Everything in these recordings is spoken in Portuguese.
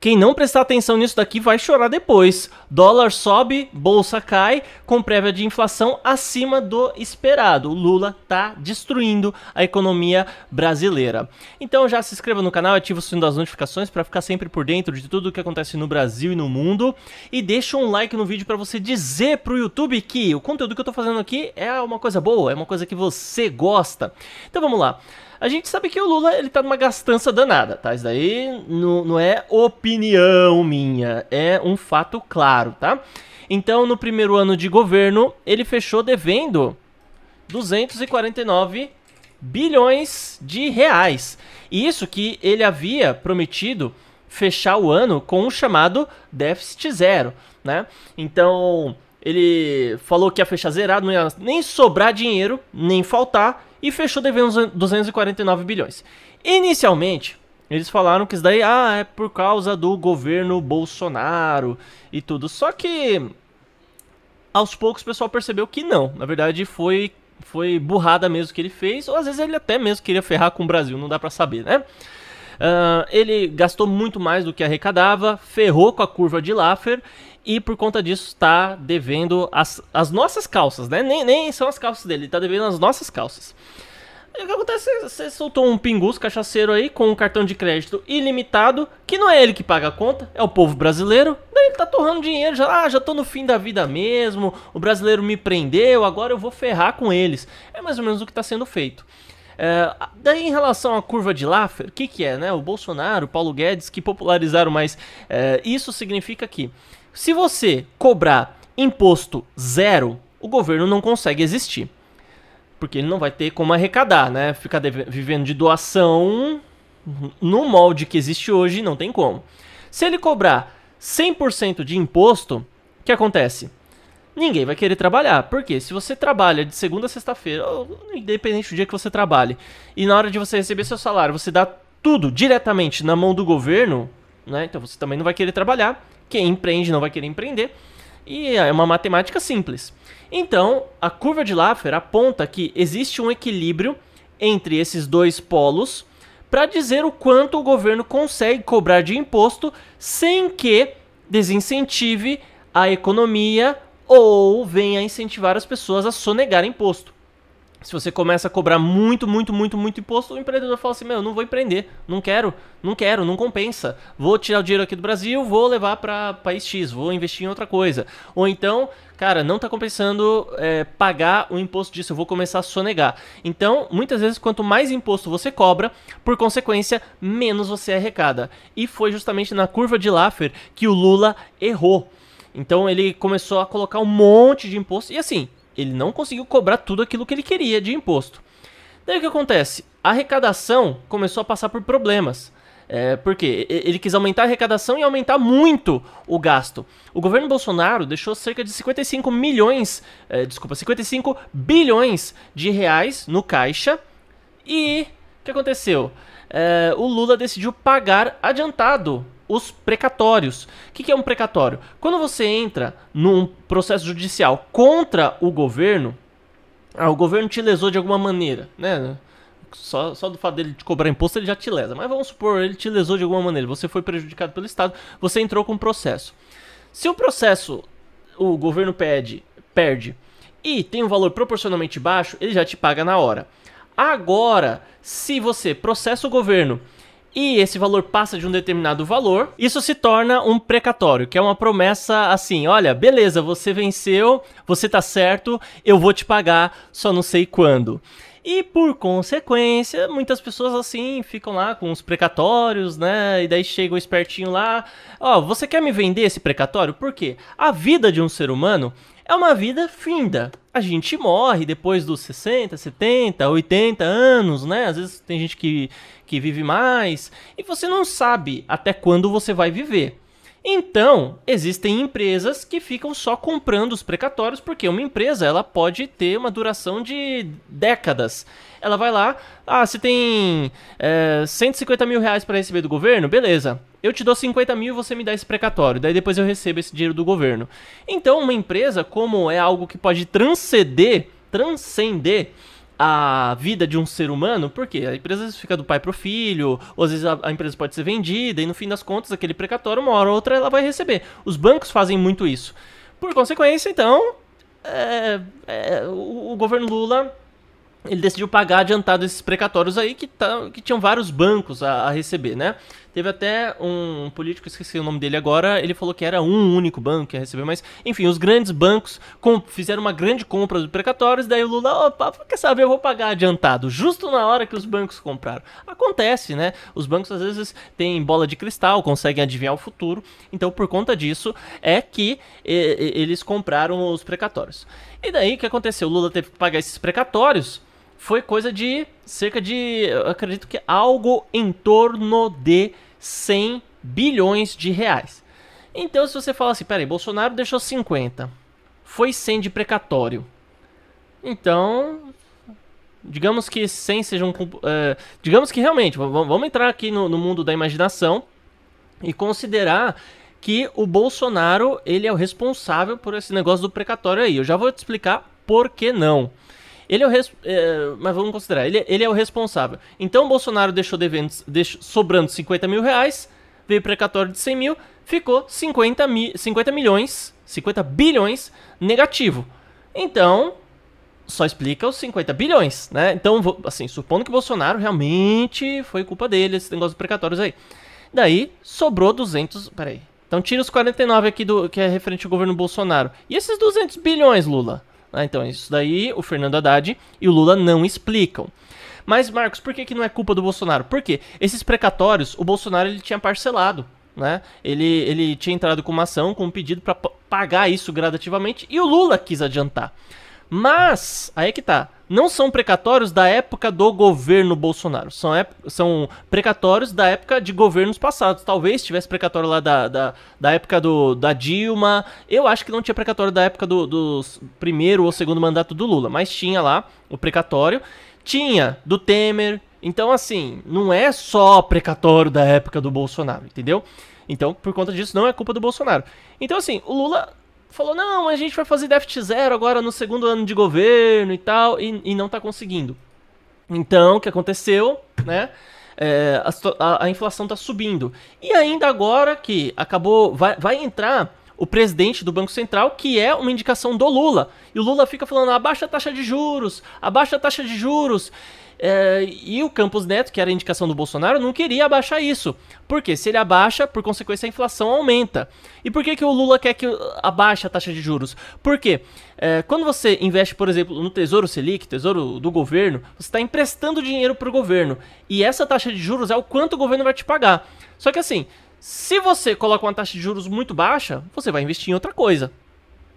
Quem não prestar atenção nisso daqui vai chorar depois. Dólar sobe, bolsa cai, com prévia de inflação acima do esperado. Lula tá destruindo a economia brasileira. Então já se inscreva no canal, ativa o sininho das notificações para ficar sempre por dentro de tudo o que acontece no Brasil e no mundo e deixa um like no vídeo para você dizer pro YouTube que o conteúdo que eu tô fazendo aqui é uma coisa boa, é uma coisa que você gosta. Então vamos lá. A gente sabe que o Lula, ele tá numa gastança danada, tá? Isso daí não, não é opinião minha, é um fato claro, tá? Então, no primeiro ano de governo, ele fechou devendo 249 bilhões de reais. E isso que ele havia prometido fechar o ano com o chamado déficit zero, né? Então, ele falou que ia fechar zerado, não ia nem sobrar dinheiro, nem faltar, e fechou devendo 249 bilhões. Inicialmente, eles falaram que isso daí ah, é por causa do governo Bolsonaro e tudo. Só que aos poucos o pessoal percebeu que não. Na verdade, foi foi burrada mesmo que ele fez, ou às vezes ele até mesmo queria ferrar com o Brasil, não dá para saber, né? Uh, ele gastou muito mais do que arrecadava, ferrou com a curva de Laffer e por conta disso está devendo as, as nossas calças, né? Nem, nem são as calças dele, ele tá devendo as nossas calças. E o que acontece? Você soltou um pingus cachaceiro aí com um cartão de crédito ilimitado, que não é ele que paga a conta, é o povo brasileiro. Daí ele tá torrando dinheiro, já, ah, já tô no fim da vida mesmo, o brasileiro me prendeu, agora eu vou ferrar com eles. É mais ou menos o que está sendo feito. É, daí em relação à curva de Laffer, o que, que é, né? O Bolsonaro, o Paulo Guedes que popularizaram mais. É, isso significa que se você cobrar imposto zero, o governo não consegue existir. Porque ele não vai ter como arrecadar, né? Ficar vivendo de doação no molde que existe hoje, não tem como. Se ele cobrar 100% de imposto, o que acontece? Ninguém vai querer trabalhar, porque se você trabalha de segunda a sexta-feira, independente do dia que você trabalhe, e na hora de você receber seu salário, você dá tudo diretamente na mão do governo, né? Então você também não vai querer trabalhar. Quem empreende não vai querer empreender. E é uma matemática simples. Então, a curva de Laffer aponta que existe um equilíbrio entre esses dois polos para dizer o quanto o governo consegue cobrar de imposto sem que desincentive a economia ou venha incentivar as pessoas a sonegar imposto. Se você começa a cobrar muito, muito, muito, muito imposto, o empreendedor fala assim: Meu, não vou empreender, não quero, não quero, não compensa. Vou tirar o dinheiro aqui do Brasil, vou levar para país X, vou investir em outra coisa. Ou então, cara, não está compensando é, pagar o imposto disso, eu vou começar a sonegar. Então, muitas vezes, quanto mais imposto você cobra, por consequência, menos você arrecada. E foi justamente na curva de Laffer que o Lula errou. Então, ele começou a colocar um monte de imposto, e assim ele não conseguiu cobrar tudo aquilo que ele queria de imposto. Daí o que acontece? A arrecadação começou a passar por problemas. É, porque ele quis aumentar a arrecadação e aumentar muito o gasto. O governo Bolsonaro deixou cerca de 55 milhões, é, desculpa, 55 bilhões de reais no caixa. E o que aconteceu? É, o Lula decidiu pagar adiantado os precatórios. O que, que é um precatório? Quando você entra num processo judicial contra o governo, ah, o governo te lesou de alguma maneira, né? Só, só do fato dele te cobrar imposto, ele já te lesa. Mas vamos supor, ele te lesou de alguma maneira, você foi prejudicado pelo Estado, você entrou com um processo. Se o processo o governo pede, perde e tem um valor proporcionalmente baixo, ele já te paga na hora. Agora, se você processa o governo e esse valor passa de um determinado valor, isso se torna um precatório, que é uma promessa assim: olha, beleza, você venceu, você tá certo, eu vou te pagar, só não sei quando. E por consequência, muitas pessoas assim ficam lá com os precatórios, né? E daí chega o espertinho lá: Ó, oh, você quer me vender esse precatório? Por quê? A vida de um ser humano é uma vida finda. A gente morre depois dos 60, 70, 80 anos, né? Às vezes tem gente que, que vive mais. E você não sabe até quando você vai viver. Então, existem empresas que ficam só comprando os precatórios, porque uma empresa ela pode ter uma duração de décadas. Ela vai lá, ah, você tem é, eh, 150 mil reais para receber do governo? Beleza, eu te dou 50 mil e você me dá esse precatório, daí depois eu recebo esse dinheiro do governo. Então, uma empresa, como é algo que pode transcender, transcender a vida de um ser humano, porque a empresa fica do pai para o filho, ou às vezes a, a, empresa pode ser vendida, e no fim das contas, aquele precatório, uma hora ou outra, ela vai receber. Os bancos fazem muito isso. Por consequência, então, é, é, o, o governo Lula ele decidiu pagar adiantado esses precatórios aí que, tá, que tinham vários bancos a, a, receber, né? Teve até um político, esqueci o nome dele agora, ele falou que era um único banco que ia receber, mas enfim, os grandes bancos fizeram uma grande compra dos precatórios, daí o Lula, opa, quer saber, eu vou pagar adiantado, justo na hora que os bancos compraram. Acontece, né? Os bancos às vezes têm bola de cristal, conseguem adivinhar o futuro, então por conta disso é que e, e, eles compraram os precatórios. E daí o que aconteceu? O Lula teve que pagar esses precatórios foi coisa de cerca de, acredito que algo em torno de 100 bilhões de reais. Então, se você fala assim, peraí, Bolsonaro deixou 50, foi 100 de precatório. Então, digamos que 100 sejam. Eh, digamos que realmente, vamos entrar aqui no, no mundo da imaginação e considerar que o Bolsonaro ele é o responsável por esse negócio do precatório aí. Eu já vou te explicar por que não. Ele é o res... é, mas vamos considerar, ele, é, ele é o responsável. Então o Bolsonaro deixou devendo deixou, sobrando 50 mil reais, veio precatório de 100 mil, ficou 50, mi, 50 milhões, 50 bilhões negativo. Então, só explica os 50 bilhões, né? Então, assim, supondo que Bolsonaro realmente foi culpa dele, esse negócio de precatórios aí. Daí, sobrou 200, peraí. Então tira os 49 aqui do que é referente ao governo Bolsonaro. E esses 200 bilhões, Lula? Ah, então, isso daí o Fernando Haddad e o Lula não explicam. Mas, Marcos, por que, que não é culpa do Bolsonaro? Porque esses precatórios, o Bolsonaro ele tinha parcelado. Né? Ele, ele tinha entrado com uma ação, com um pedido para pagar isso gradativamente, e o Lula quis adiantar. Mas, aí é que tá. Não são precatórios da época do governo Bolsonaro. São, são precatórios da época de governos passados. Talvez tivesse precatório lá da, da, da época do, da Dilma. Eu acho que não tinha precatório da época do, do primeiro ou segundo mandato do Lula. Mas tinha lá o precatório. Tinha do Temer. Então, assim, não é só precatório da época do Bolsonaro, entendeu? Então, por conta disso, não é culpa do Bolsonaro. Então, assim, o Lula falou: não, a gente vai fazer déficit zero agora no segundo ano de governo e tal, e, e não está conseguindo. Então, o que aconteceu, né? É, a, a, inflação está subindo. E ainda agora que acabou, vai, vai entrar o presidente do Banco Central, que é uma indicação do Lula. E o Lula fica falando: abaixa a taxa de juros, abaixa a taxa de juros. É, e o Campos Neto, que era a indicação do Bolsonaro, não queria abaixar isso. Porque se ele abaixa, por consequência, a inflação aumenta. E por que, que o Lula quer que abaixe a taxa de juros? Porque é, quando você investe, por exemplo, no Tesouro Selic, Tesouro do governo, você está emprestando dinheiro para o governo. E essa taxa de juros é o quanto o governo vai te pagar. Só que assim, se você coloca uma taxa de juros muito baixa, você vai investir em outra coisa.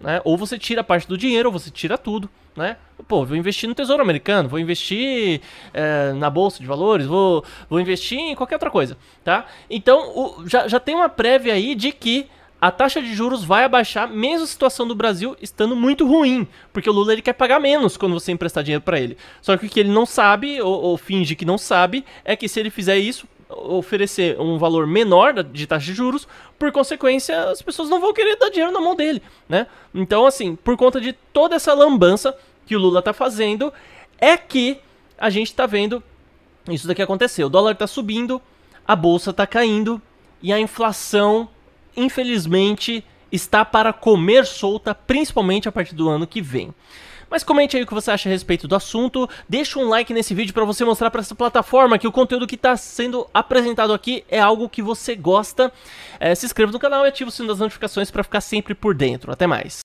Né? Ou você tira parte do dinheiro, ou você tira tudo. Né? Pô, vou investir no Tesouro Americano, vou investir é, na Bolsa de Valores, vou, vou investir em qualquer outra coisa. Tá? Então o, já, já tem uma prévia aí de que a taxa de juros vai abaixar, mesmo a situação do Brasil estando muito ruim, porque o Lula ele quer pagar menos quando você emprestar dinheiro para ele. Só que o que ele não sabe, ou, ou, finge que não sabe, é que se ele fizer isso, oferecer um valor menor de taxa de juros, por consequência, as pessoas não vão querer dar dinheiro na mão dele, né? Então, assim, por conta de toda essa lambança que o Lula tá fazendo, é que a gente tá vendo isso daqui acontecer. O dólar tá subindo, a bolsa tá caindo e a inflação, infelizmente, está para comer solta, principalmente a partir do ano que vem. Mas comente aí o que você acha a respeito do assunto, deixa um like nesse vídeo para você mostrar para essa plataforma que o conteúdo que está sendo apresentado aqui é algo que você gosta. É, se inscreva no canal e ative o sino das notificações para ficar sempre por dentro. Até mais!